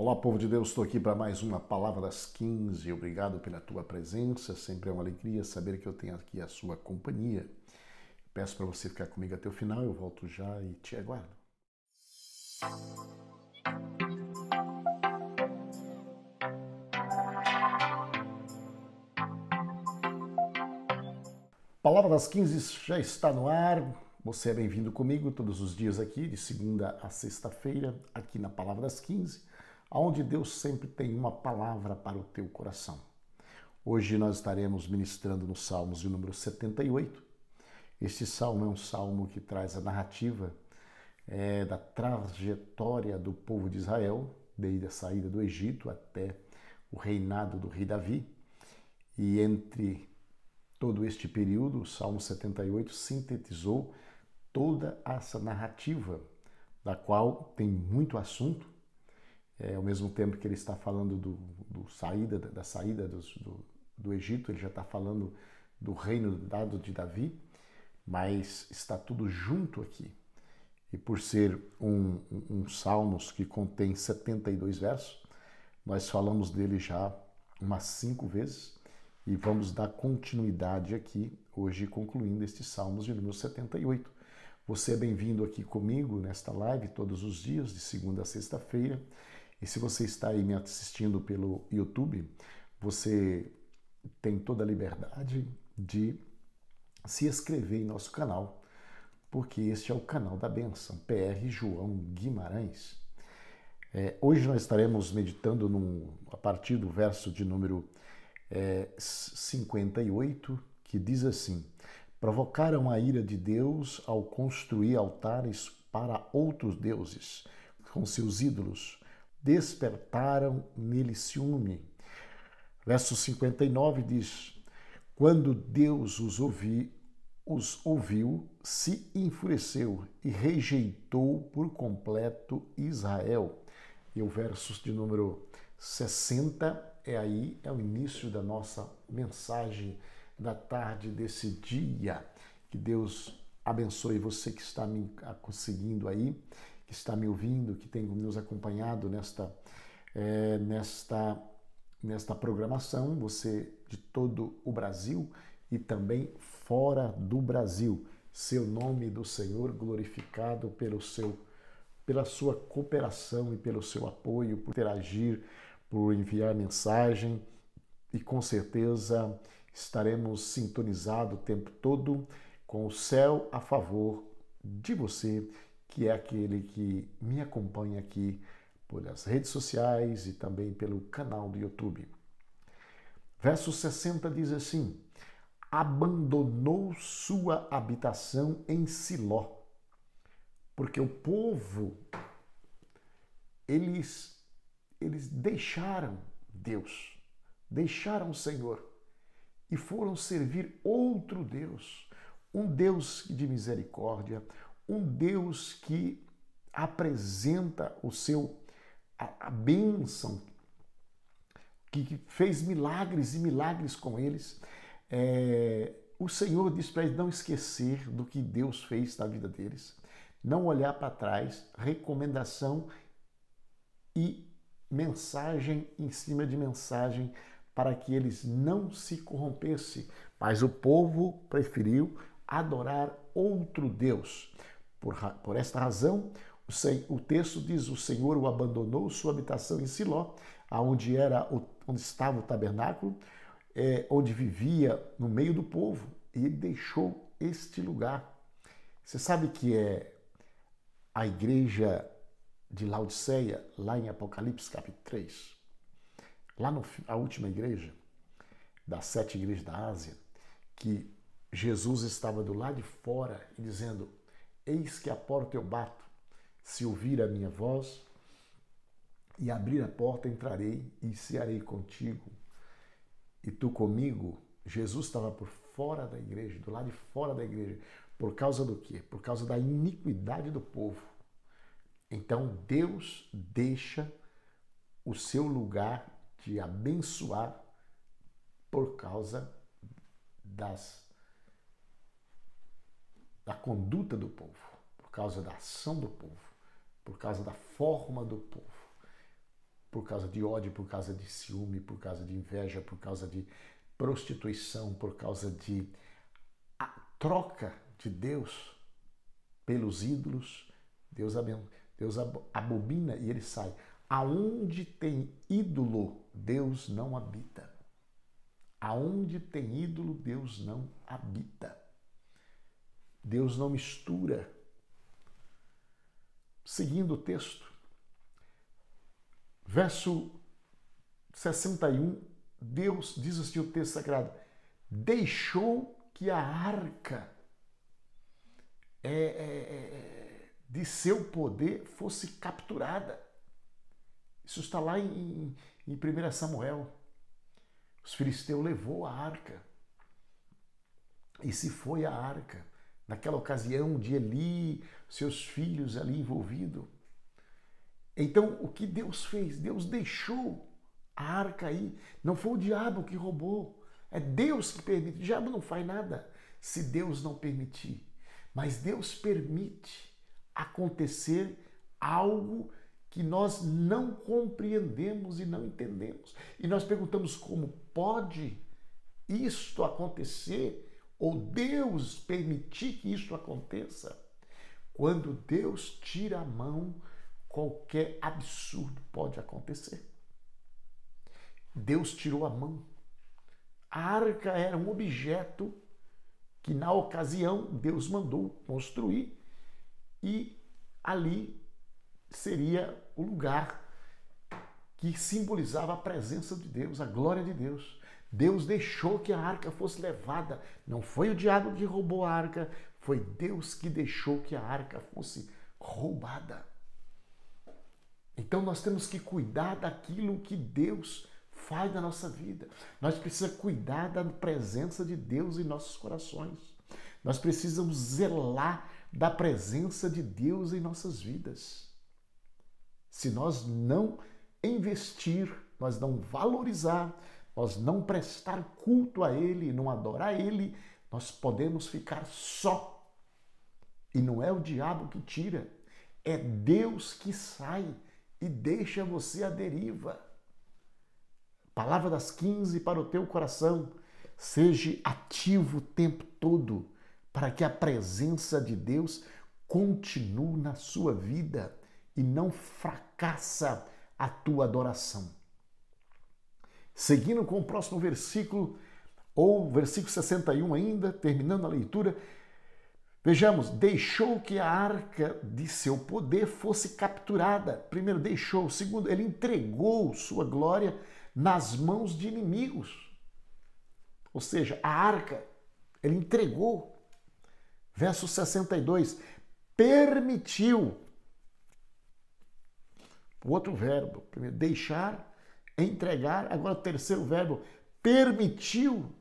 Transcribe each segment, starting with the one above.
Olá, povo de Deus, estou aqui para mais uma Palavra das 15. Obrigado pela tua presença, sempre é uma alegria saber que eu tenho aqui a sua companhia. Peço para você ficar comigo até o final, eu volto já e te aguardo. Palavra das 15 já está no ar. Você é bem-vindo comigo todos os dias aqui, de segunda a sexta-feira, aqui na Palavra das 15 onde Deus sempre tem uma palavra para o teu coração. Hoje nós estaremos ministrando no Salmos de número 78. Este salmo é um salmo que traz a narrativa é, da trajetória do povo de Israel, desde a saída do Egito até o reinado do rei Davi. E entre todo este período, o Salmo 78 sintetizou toda essa narrativa, da qual tem muito assunto é, ao mesmo tempo que ele está falando do, do saída, da saída do, do Egito, ele já está falando do reino dado de Davi, mas está tudo junto aqui. E por ser um, um, um Salmos que contém 72 versos, nós falamos dele já umas cinco vezes e vamos dar continuidade aqui hoje, concluindo este Salmos de número 78. Você é bem-vindo aqui comigo nesta live todos os dias, de segunda a sexta-feira. E se você está aí me assistindo pelo YouTube, você tem toda a liberdade de se inscrever em nosso canal, porque este é o canal da benção, PR João Guimarães. É, hoje nós estaremos meditando num, a partir do verso de número é, 58, que diz assim: Provocaram a ira de Deus ao construir altares para outros deuses, com seus ídolos despertaram nele ciúme. Verso 59 diz: Quando Deus os, ouvi, os ouviu, se enfureceu e rejeitou por completo Israel. E o verso de número 60 é aí, é o início da nossa mensagem da tarde desse dia. Que Deus abençoe você que está me ah, conseguindo aí que está me ouvindo, que tem nos acompanhado nesta, é, nesta, nesta programação, você de todo o Brasil e também fora do Brasil. Seu nome do Senhor glorificado pelo seu, pela sua cooperação e pelo seu apoio, por interagir, por enviar mensagem e com certeza estaremos sintonizados o tempo todo com o céu a favor de você que é aquele que me acompanha aqui pelas redes sociais e também pelo canal do YouTube. Verso 60 diz assim: Abandonou sua habitação em Siló, porque o povo eles eles deixaram Deus, deixaram o Senhor e foram servir outro Deus, um Deus de misericórdia, um Deus que apresenta o seu a, a bênção, que, que fez milagres e milagres com eles. É, o Senhor diz para eles não esquecer do que Deus fez na vida deles, não olhar para trás, recomendação e mensagem em cima de mensagem para que eles não se corrompessem. Mas o povo preferiu adorar outro Deus. Por, por esta razão, o, o, texto diz: O Senhor o abandonou, sua habitação em Siló, aonde era onde estava o tabernáculo, é, onde vivia no meio do povo, e ele deixou este lugar. Você sabe que é a igreja de Laodiceia, lá em Apocalipse capítulo 3, lá no, a última igreja, das sete igrejas da Ásia, que Jesus estava do lado de fora e dizendo: Eis que a porta eu bato. Se ouvir a minha voz e abrir a porta, entrarei e cearei contigo. E tu comigo. Jesus estava por fora da igreja, do lado de fora da igreja. Por causa do quê? Por causa da iniquidade do povo. Então Deus deixa o seu lugar de abençoar por causa das da conduta do povo, por causa da ação do povo, por causa da forma do povo, por causa de ódio, por causa de ciúme, por causa de inveja, por causa de prostituição, por causa de a troca de Deus pelos ídolos. Deus, Deus abomina e ele sai. Aonde tem ídolo, Deus não habita. Aonde tem ídolo, Deus não habita. Deus não mistura. Seguindo o texto, verso 61, Deus, diz assim o texto sagrado, deixou que a arca é, é, é de seu poder fosse capturada. Isso está lá em, em 1 Samuel. Os filisteus levou a arca. E se foi a arca naquela ocasião de Eli, seus filhos ali envolvido. Então, o que Deus fez? Deus deixou a arca aí. Não foi o diabo que roubou. É Deus que permite. O diabo não faz nada se Deus não permitir. Mas Deus permite acontecer algo que nós não compreendemos e não entendemos. E nós perguntamos como pode isto acontecer ou Deus permitir que isso aconteça, quando Deus tira a mão, qualquer absurdo pode acontecer. Deus tirou a mão. A arca era um objeto que, na ocasião, Deus mandou construir e ali seria o lugar que simbolizava a presença de Deus, a glória de Deus. Deus deixou que a arca fosse levada. Não foi o diabo que roubou a arca, foi Deus que deixou que a arca fosse roubada. Então nós temos que cuidar daquilo que Deus faz na nossa vida. Nós precisamos cuidar da presença de Deus em nossos corações. Nós precisamos zelar da presença de Deus em nossas vidas. Se nós não investir, nós não valorizar, nós não prestar culto a Ele, não adorar Ele, nós podemos ficar só. E não é o diabo que tira, é Deus que sai e deixa você à deriva. Palavra das 15 para o teu coração. Seja ativo o tempo todo para que a presença de Deus continue na sua vida e não fracassa a tua adoração. Seguindo com o próximo versículo, ou versículo 61 ainda, terminando a leitura, vejamos: deixou que a arca de seu poder fosse capturada. Primeiro, deixou. Segundo, ele entregou sua glória nas mãos de inimigos. Ou seja, a arca, ele entregou. Verso 62, permitiu. o Outro verbo, primeiro, deixar entregar. Agora, terceiro verbo, permitiu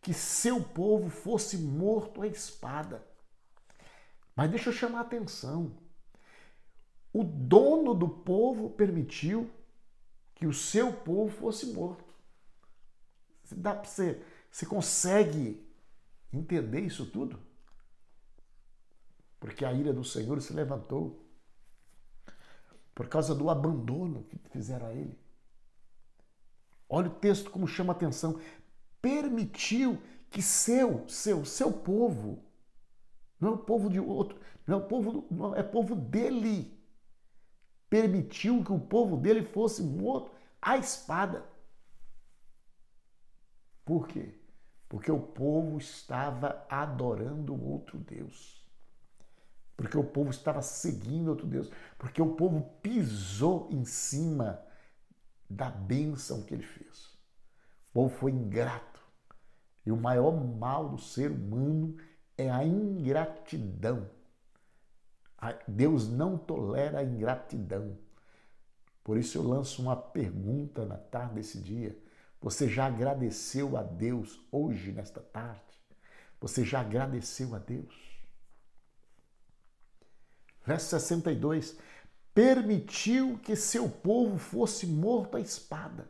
que seu povo fosse morto à espada. Mas deixa eu chamar a atenção. O dono do povo permitiu que o seu povo fosse morto. Você dá para você, você consegue entender isso tudo? Porque a ira do Senhor se levantou por causa do abandono que fizeram a ele. Olha o texto como chama atenção. Permitiu que seu, seu, seu povo, não é o povo de outro, não é o povo, não, é povo dele. Permitiu que o povo dele fosse morto à espada. Por quê? Porque o povo estava adorando outro Deus. Porque o povo estava seguindo outro Deus. Porque o povo pisou em cima da bênção que ele fez. O povo foi ingrato. E o maior mal do ser humano é a ingratidão. Deus não tolera a ingratidão. Por isso eu lanço uma pergunta na tarde desse dia. Você já agradeceu a Deus hoje, nesta tarde? Você já agradeceu a Deus? Verso 62 permitiu que seu povo fosse morto à espada.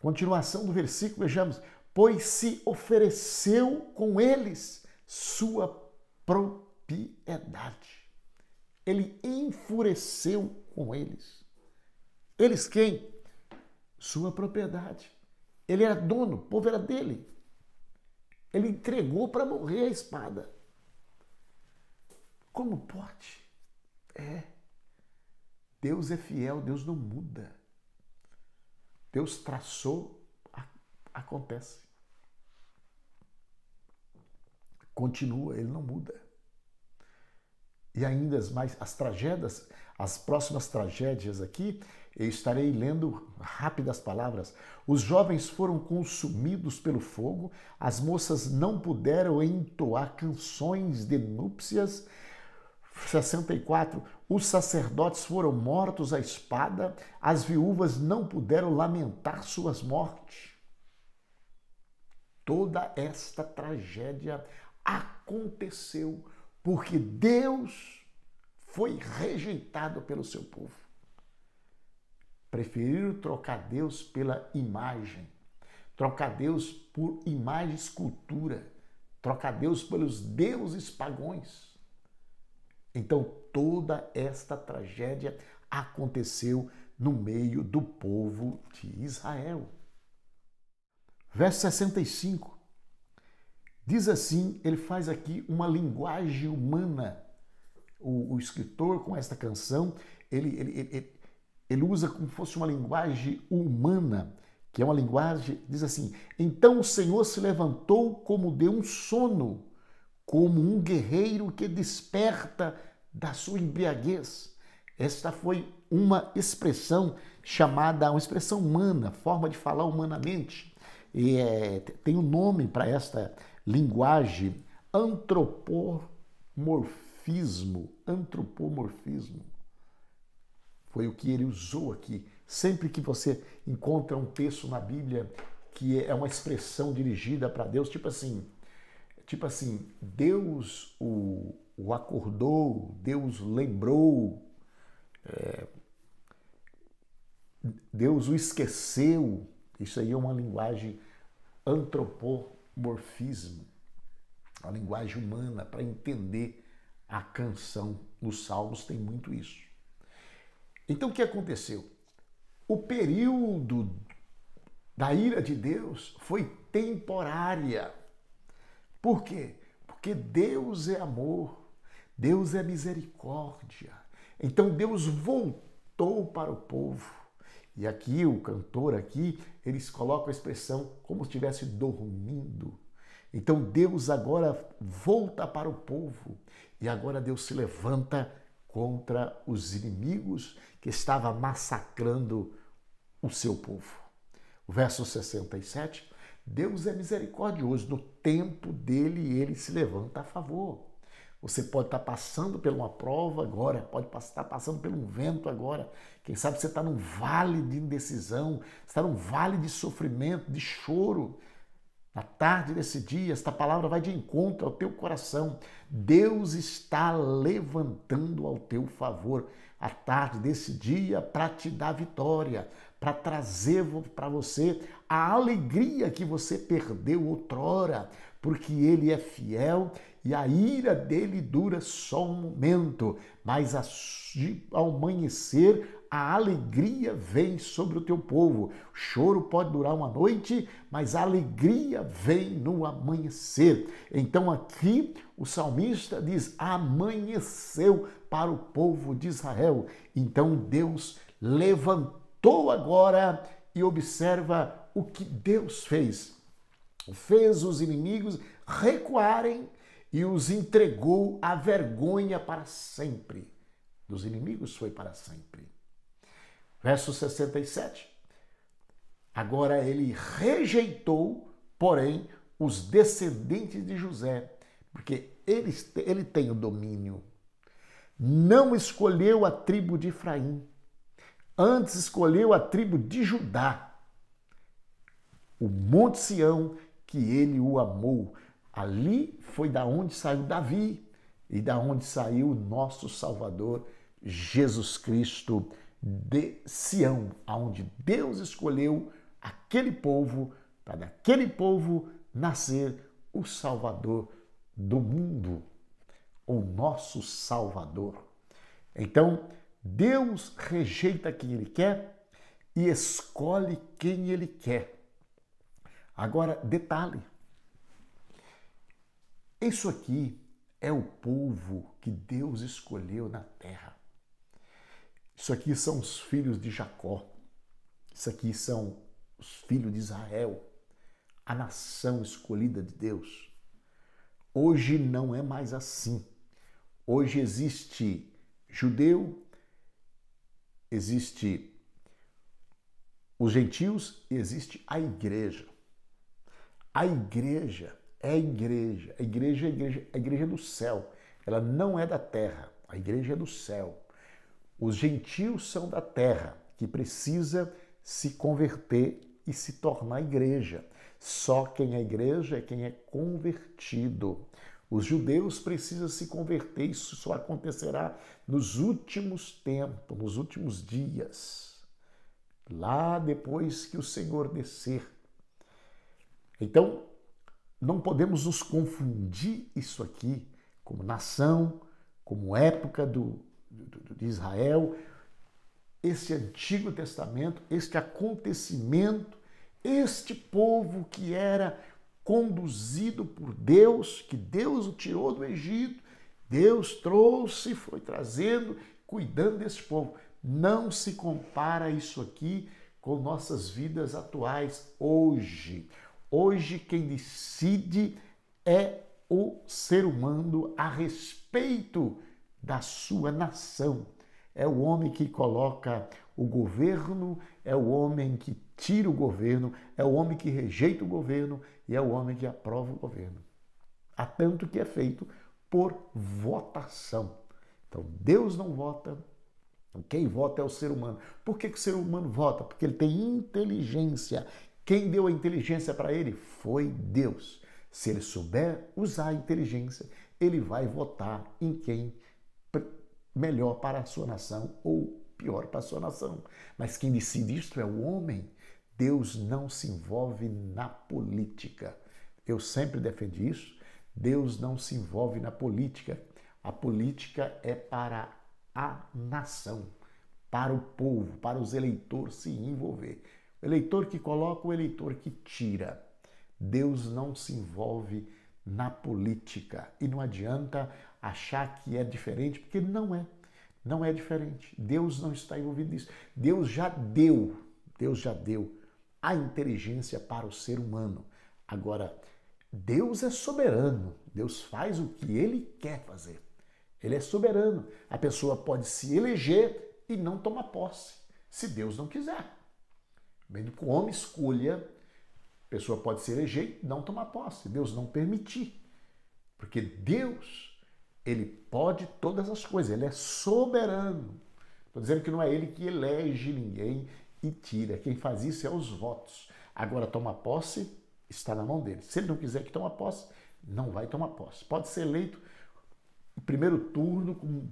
Continuação do versículo, vejamos: pois se ofereceu com eles sua propriedade. Ele enfureceu com eles. Eles quem? Sua propriedade. Ele era dono, o povo era dele. Ele entregou para morrer a espada. Como pode? É. Deus é fiel, Deus não muda. Deus traçou, acontece. Continua, ele não muda. E ainda mais as tragédias, as próximas tragédias aqui, eu estarei lendo rápidas palavras. Os jovens foram consumidos pelo fogo, as moças não puderam entoar canções de núpcias. 64. Os sacerdotes foram mortos à espada, as viúvas não puderam lamentar suas mortes. Toda esta tragédia aconteceu porque Deus foi rejeitado pelo seu povo. Preferiram trocar Deus pela imagem, trocar Deus por imagem escultura, trocar Deus pelos deuses pagões. Então toda esta tragédia aconteceu no meio do povo de Israel. Verso 65 diz assim: ele faz aqui uma linguagem humana. O, o escritor, com esta canção, ele, ele, ele, ele usa como fosse uma linguagem humana, que é uma linguagem, diz assim: Então o Senhor se levantou como de um sono, como um guerreiro que desperta da sua embriaguez. Esta foi uma expressão chamada, uma expressão humana, forma de falar humanamente. E é, tem um nome para esta linguagem: antropomorfismo. Antropomorfismo. Foi o que ele usou aqui. Sempre que você encontra um texto na Bíblia que é uma expressão dirigida para Deus, tipo assim, tipo assim, Deus o o acordou, Deus lembrou, é, Deus o esqueceu. Isso aí é uma linguagem antropomorfismo, a linguagem humana, para entender a canção. Nos Salmos tem muito isso. Então o que aconteceu? O período da ira de Deus foi temporária. Por quê? Porque Deus é amor. Deus é misericórdia. Então Deus voltou para o povo. E aqui o cantor aqui, eles colocam a expressão como se estivesse dormindo. Então Deus agora volta para o povo. E agora Deus se levanta contra os inimigos que estava massacrando o seu povo. O verso 67, Deus é misericordioso, no tempo dele ele se levanta a favor. Você pode estar tá passando por uma prova agora, pode estar tá passando por um vento agora. Quem sabe você está num vale de indecisão, está num vale de sofrimento, de choro. Na tarde desse dia, esta palavra vai de encontro ao teu coração. Deus está levantando ao teu favor a tarde desse dia para te dar vitória, para trazer para você a alegria que você perdeu outrora, porque Ele é fiel e a ira dele dura só um momento, mas ao amanhecer a alegria vem sobre o teu povo. O choro pode durar uma noite, mas a alegria vem no amanhecer. Então aqui o salmista diz: amanheceu para o povo de Israel. Então Deus levantou agora e observa o que Deus fez. Fez os inimigos recuarem e os entregou à vergonha para sempre. Dos inimigos foi para sempre. Verso 67. Agora ele rejeitou, porém, os descendentes de José, porque ele, ele tem o domínio. Não escolheu a tribo de Efraim, antes escolheu a tribo de Judá, o Monte Sião, que ele o amou Ali foi da onde saiu Davi e da onde saiu o nosso Salvador Jesus Cristo de Sião, aonde Deus escolheu aquele povo para daquele povo nascer o Salvador do mundo, o nosso Salvador. Então, Deus rejeita quem ele quer e escolhe quem ele quer. Agora, detalhe, isso aqui é o povo que Deus escolheu na terra. Isso aqui são os filhos de Jacó. Isso aqui são os filhos de Israel, a nação escolhida de Deus. Hoje não é mais assim. Hoje existe judeu, existe os gentios e existe a igreja. A igreja é a igreja. A igreja é a igreja, a igreja é do céu. Ela não é da terra. A igreja é do céu. Os gentios são da terra, que precisa se converter e se tornar igreja. Só quem é igreja é quem é convertido. Os judeus precisam se converter, isso só acontecerá nos últimos tempos, nos últimos dias, lá depois que o Senhor descer. Então, não podemos nos confundir isso aqui como nação, como época do, do, de Israel, esse Antigo Testamento, este acontecimento, este povo que era conduzido por Deus, que Deus o tirou do Egito, Deus trouxe, foi trazendo, cuidando desse povo. Não se compara isso aqui com nossas vidas atuais hoje. Hoje quem decide é o ser humano a respeito da sua nação. É o homem que coloca o governo, é o homem que tira o governo, é o homem que rejeita o governo e é o homem que aprova o governo. Há tanto que é feito por votação. Então, Deus não vota, quem vota é o ser humano. Por que, que o ser humano vota? Porque ele tem inteligência. Quem deu a inteligência para ele foi Deus. Se ele souber usar a inteligência, ele vai votar em quem melhor para a sua nação ou pior para a sua nação. Mas quem decide isto é o homem. Deus não se envolve na política. Eu sempre defendi isso. Deus não se envolve na política. A política é para a nação, para o povo, para os eleitores se envolver. Eleitor que coloca, o eleitor que tira. Deus não se envolve na política. E não adianta achar que é diferente, porque não é. Não é diferente. Deus não está envolvido nisso. Deus já deu, Deus já deu a inteligência para o ser humano. Agora, Deus é soberano. Deus faz o que ele quer fazer. Ele é soberano. A pessoa pode se eleger e não tomar posse, se Deus não quiser vendo Como escolha, a pessoa pode se eleger e não tomar posse. Deus não permitir. Porque Deus, ele pode todas as coisas, ele é soberano. Estou dizendo que não é ele que elege ninguém e tira. Quem faz isso é os votos. Agora, tomar posse está na mão dele. Se ele não quiser que tome posse, não vai tomar posse. Pode ser eleito no primeiro turno com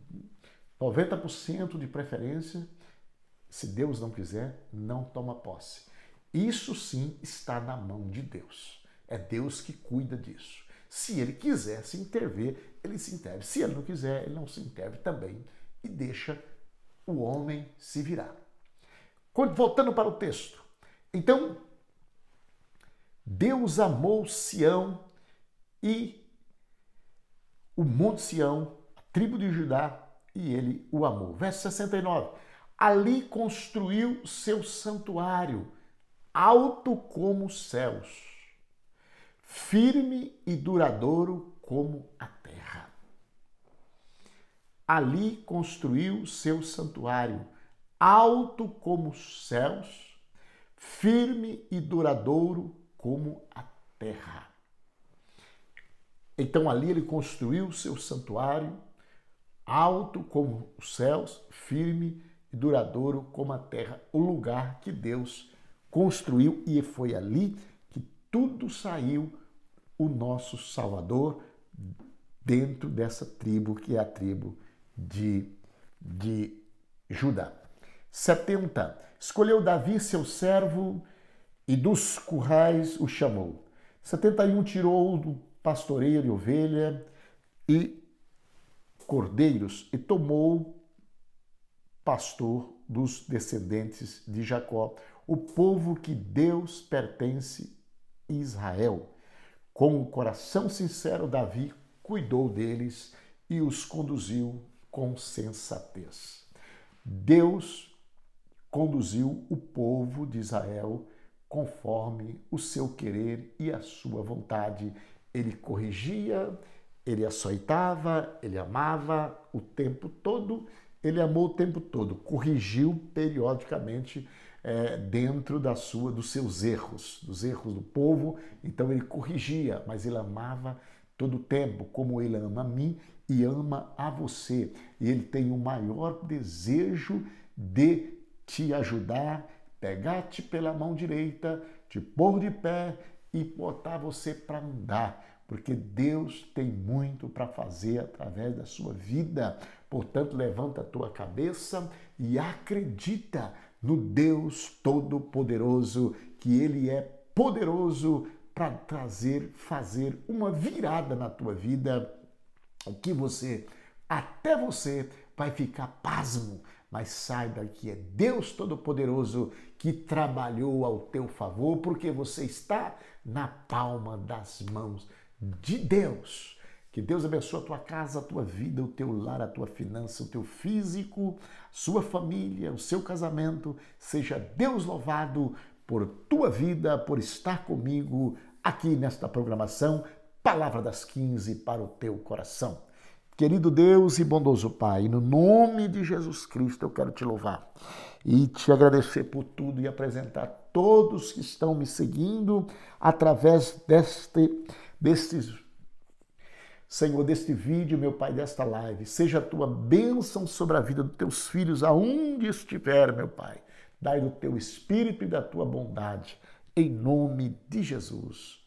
90% de preferência se Deus não quiser, não toma posse. Isso sim está na mão de Deus. É Deus que cuida disso. Se ele quiser se intervir, ele se interve. Se ele não quiser, ele não se interve também e deixa o homem se virar. Voltando para o texto. Então, Deus amou Sião e o Monte Sião, a tribo de Judá, e ele o amou. Verso 69. Ali construiu seu santuário, alto como os céus, firme e duradouro como a terra. Ali construiu seu santuário, alto como os céus, firme e duradouro como a terra. Então ali ele construiu seu santuário, alto como os céus, firme e duradouro como a terra, o lugar que Deus construiu e foi ali que tudo saiu o nosso Salvador dentro dessa tribo que é a tribo de, de Judá. 70. Escolheu Davi seu servo e dos currais o chamou. 71 tirou do pastoreio de ovelha e cordeiros e tomou pastor dos descendentes de Jacó, o povo que Deus pertence, Israel. Com o coração sincero, Davi cuidou deles e os conduziu com sensatez. Deus conduziu o povo de Israel conforme o seu querer e a sua vontade. Ele corrigia, ele açoitava, ele amava o tempo todo ele amou o tempo todo, corrigiu periodicamente é, dentro da sua, dos seus erros, dos erros do povo. Então ele corrigia, mas ele amava todo o tempo, como ele ama a mim e ama a você. E ele tem o maior desejo de te ajudar, pegar-te pela mão direita, te pôr de pé e botar você para andar, porque Deus tem muito para fazer através da sua vida. Portanto, levanta a tua cabeça e acredita no Deus Todo-Poderoso, que Ele é poderoso para trazer, fazer uma virada na tua vida, que você, até você, vai ficar pasmo, mas saiba que é Deus Todo-Poderoso que trabalhou ao teu favor, porque você está na palma das mãos de Deus. Que Deus abençoe a tua casa, a tua vida, o teu lar, a tua finança, o teu físico, sua família, o seu casamento. Seja Deus louvado por tua vida, por estar comigo aqui nesta programação Palavra das 15 para o teu coração. Querido Deus e bondoso Pai, no nome de Jesus Cristo eu quero te louvar e te agradecer por tudo e apresentar todos que estão me seguindo através deste, destes Senhor, deste vídeo, meu Pai, desta live. Seja a tua bênção sobre a vida dos teus filhos, aonde estiver, meu Pai. Dai do teu espírito e da tua bondade, em nome de Jesus.